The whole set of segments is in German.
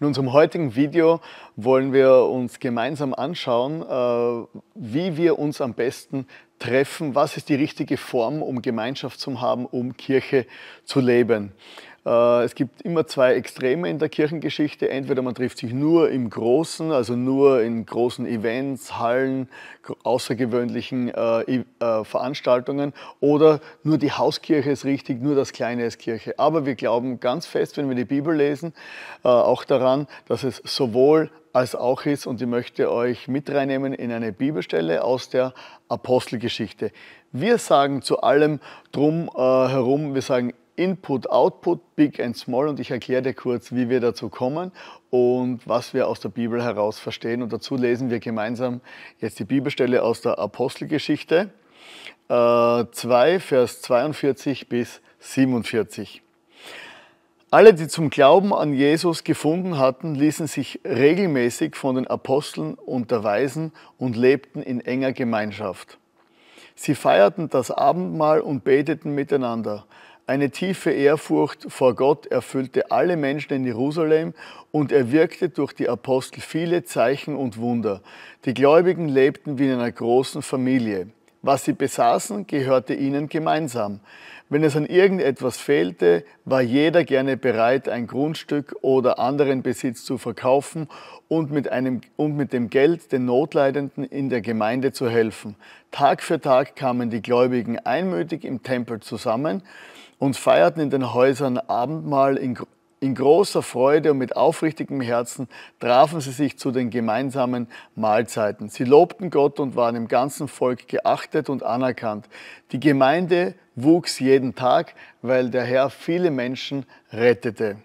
In unserem heutigen Video wollen wir uns gemeinsam anschauen, äh, wie wir uns am besten treffen, was ist die richtige Form, um Gemeinschaft zu haben, um Kirche zu leben. Äh, es gibt immer zwei Extreme in der Kirchengeschichte. Entweder man trifft sich nur im Großen, also nur in großen Events, Hallen, außergewöhnlichen äh, e, äh, Veranstaltungen, oder nur die Hauskirche ist richtig, nur das Kleine ist Kirche. Aber wir glauben ganz fest, wenn wir die Bibel lesen, auch daran, dass es sowohl als auch ist und ich möchte euch mit reinnehmen in eine Bibelstelle aus der Apostelgeschichte. Wir sagen zu allem drum herum, wir sagen Input, Output, Big and Small und ich erkläre dir kurz, wie wir dazu kommen und was wir aus der Bibel heraus verstehen. Und dazu lesen wir gemeinsam jetzt die Bibelstelle aus der Apostelgeschichte äh, 2, Vers 42 bis 47. Alle, die zum Glauben an Jesus gefunden hatten, ließen sich regelmäßig von den Aposteln unterweisen und lebten in enger Gemeinschaft. Sie feierten das Abendmahl und beteten miteinander. Eine tiefe Ehrfurcht vor Gott erfüllte alle Menschen in Jerusalem und er wirkte durch die Apostel viele Zeichen und Wunder. Die Gläubigen lebten wie in einer großen Familie. Was sie besaßen, gehörte ihnen gemeinsam. Wenn es an irgendetwas fehlte, war jeder gerne bereit, ein Grundstück oder anderen Besitz zu verkaufen und mit, einem, und mit dem Geld den Notleidenden in der Gemeinde zu helfen. Tag für Tag kamen die Gläubigen einmütig im Tempel zusammen und feierten in den Häusern Abendmahl in, in großer Freude und mit aufrichtigem Herzen trafen sie sich zu den gemeinsamen Mahlzeiten. Sie lobten Gott und waren im ganzen Volk geachtet und anerkannt. Die Gemeinde wuchs jeden Tag, weil der Herr viele Menschen rettete.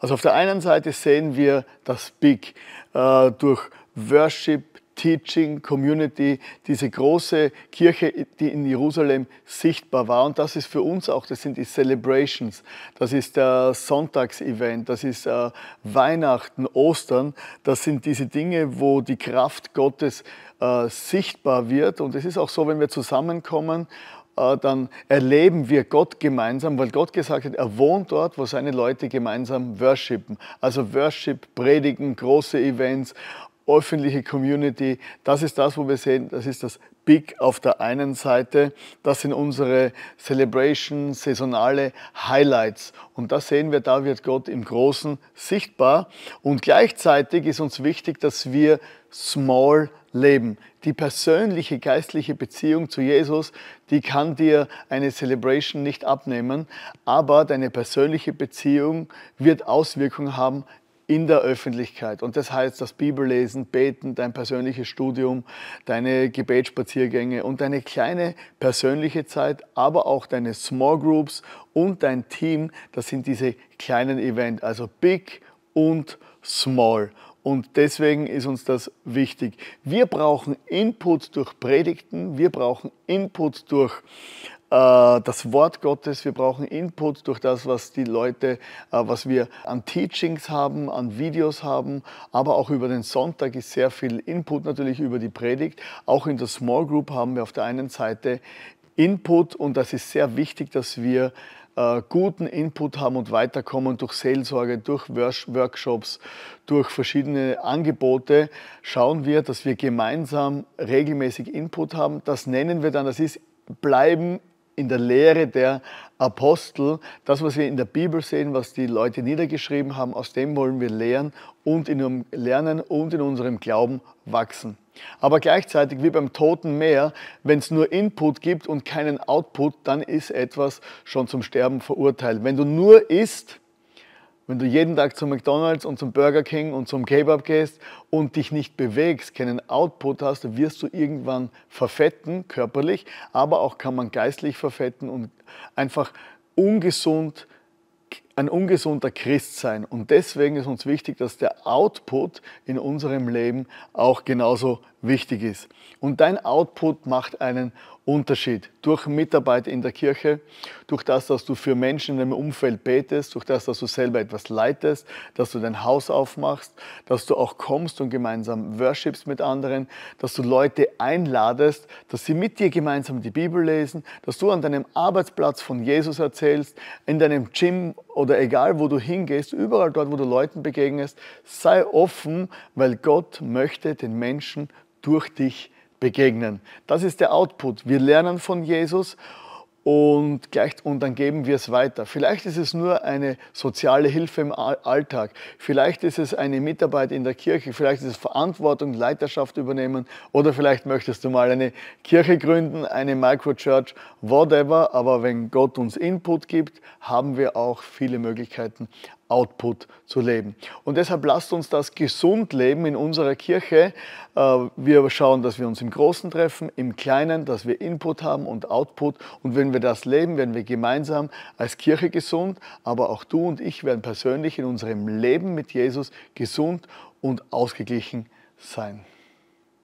Also auf der einen Seite sehen wir das Big äh, durch Worship, Teaching Community, diese große Kirche, die in Jerusalem sichtbar war. Und das ist für uns auch, das sind die Celebrations, das ist der Sonntagsevent, das ist äh, Weihnachten, Ostern, das sind diese Dinge, wo die Kraft Gottes äh, sichtbar wird. Und es ist auch so, wenn wir zusammenkommen äh, dann erleben wir Gott gemeinsam, weil Gott gesagt hat, er wohnt dort, wo seine Leute gemeinsam worshipen. Also Worship, Predigen, große Events öffentliche Community, das ist das, wo wir sehen, das ist das Big auf der einen Seite, das sind unsere Celebration, saisonale Highlights. Und das sehen wir, da wird Gott im Großen sichtbar. Und gleichzeitig ist uns wichtig, dass wir small leben. Die persönliche geistliche Beziehung zu Jesus, die kann dir eine Celebration nicht abnehmen, aber deine persönliche Beziehung wird Auswirkungen haben in der Öffentlichkeit. Und das heißt, das Bibellesen, Beten, dein persönliches Studium, deine Gebetsspaziergänge und deine kleine persönliche Zeit, aber auch deine Small Groups und dein Team, das sind diese kleinen Events, also Big und Small. Und deswegen ist uns das wichtig. Wir brauchen Input durch Predigten, wir brauchen Input durch äh, das Wort Gottes, wir brauchen Input durch das, was die Leute, äh, was wir an Teachings haben, an Videos haben, aber auch über den Sonntag ist sehr viel Input natürlich über die Predigt. Auch in der Small Group haben wir auf der einen Seite Input und das ist sehr wichtig, dass wir äh, guten Input haben und weiterkommen durch Seelsorge, durch Workshops, durch verschiedene Angebote, schauen wir, dass wir gemeinsam regelmäßig Input haben. Das nennen wir dann, das ist bleiben in der Lehre der Apostel, das, was wir in der Bibel sehen, was die Leute niedergeschrieben haben, aus dem wollen wir lernen und in unserem Lernen und in unserem Glauben wachsen. Aber gleichzeitig wie beim toten Meer, wenn es nur Input gibt und keinen Output, dann ist etwas schon zum Sterben verurteilt. Wenn du nur isst, wenn du jeden Tag zum McDonald's und zum Burger King und zum Kebab gehst und dich nicht bewegst, keinen Output hast, dann wirst du irgendwann verfetten, körperlich, aber auch kann man geistlich verfetten und einfach ungesund, ein ungesunder Christ sein. Und deswegen ist uns wichtig, dass der Output in unserem Leben auch genauso wichtig ist. Und dein Output macht einen Unterschied. Durch Mitarbeit in der Kirche, durch das, dass du für Menschen in deinem Umfeld betest, durch das, dass du selber etwas leitest, dass du dein Haus aufmachst, dass du auch kommst und gemeinsam worshipst mit anderen, dass du Leute einladest, dass sie mit dir gemeinsam die Bibel lesen, dass du an deinem Arbeitsplatz von Jesus erzählst, in deinem Gym oder egal wo du hingehst, überall dort, wo du Leuten begegnest, sei offen, weil Gott möchte den Menschen durch dich begegnen. Das ist der Output. Wir lernen von Jesus und, gleich, und dann geben wir es weiter. Vielleicht ist es nur eine soziale Hilfe im Alltag, vielleicht ist es eine Mitarbeit in der Kirche, vielleicht ist es Verantwortung, Leiterschaft übernehmen oder vielleicht möchtest du mal eine Kirche gründen, eine Microchurch, whatever. Aber wenn Gott uns Input gibt, haben wir auch viele Möglichkeiten Output zu leben. Und deshalb lasst uns das gesund leben in unserer Kirche. Äh, wir schauen, dass wir uns im Großen treffen, im Kleinen, dass wir Input haben und Output. Und wenn wir das leben, werden wir gemeinsam als Kirche gesund, aber auch du und ich werden persönlich in unserem Leben mit Jesus gesund und ausgeglichen sein.